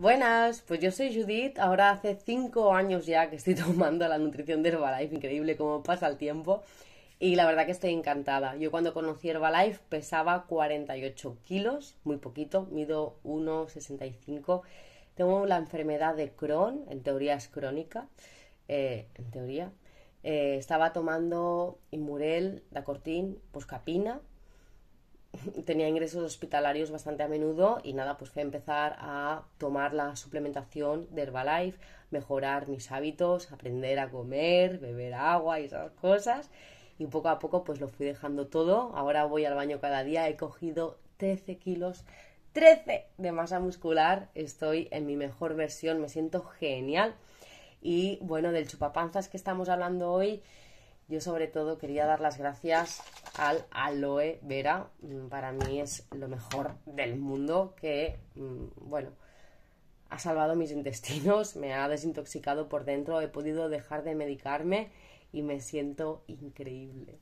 Buenas, pues yo soy Judith. Ahora hace 5 años ya que estoy tomando la nutrición de Herbalife. Increíble cómo pasa el tiempo. Y la verdad que estoy encantada. Yo cuando conocí Herbalife pesaba 48 kilos, muy poquito, mido 1,65. Tengo la enfermedad de Crohn, en teoría es crónica, eh, en teoría. Eh, estaba tomando Inmurel, Dacortin, Buscapina, tenía ingresos hospitalarios bastante a menudo y nada, pues fui a empezar a tomar la suplementación de Herbalife, mejorar mis hábitos, aprender a comer, beber agua y esas cosas. Y poco a poco pues lo fui dejando todo. Ahora voy al baño cada día, he cogido 13 kilos, 13 de masa muscular, estoy en mi mejor versión, me siento genial. Y bueno, del chupapanzas que estamos hablando hoy, yo sobre todo quería dar las gracias al aloe vera. Mm, para mí es lo mejor del mundo que, mm, bueno, ha salvado mis intestinos, me ha desintoxicado por dentro, he podido dejar de medicarme y me siento increíble.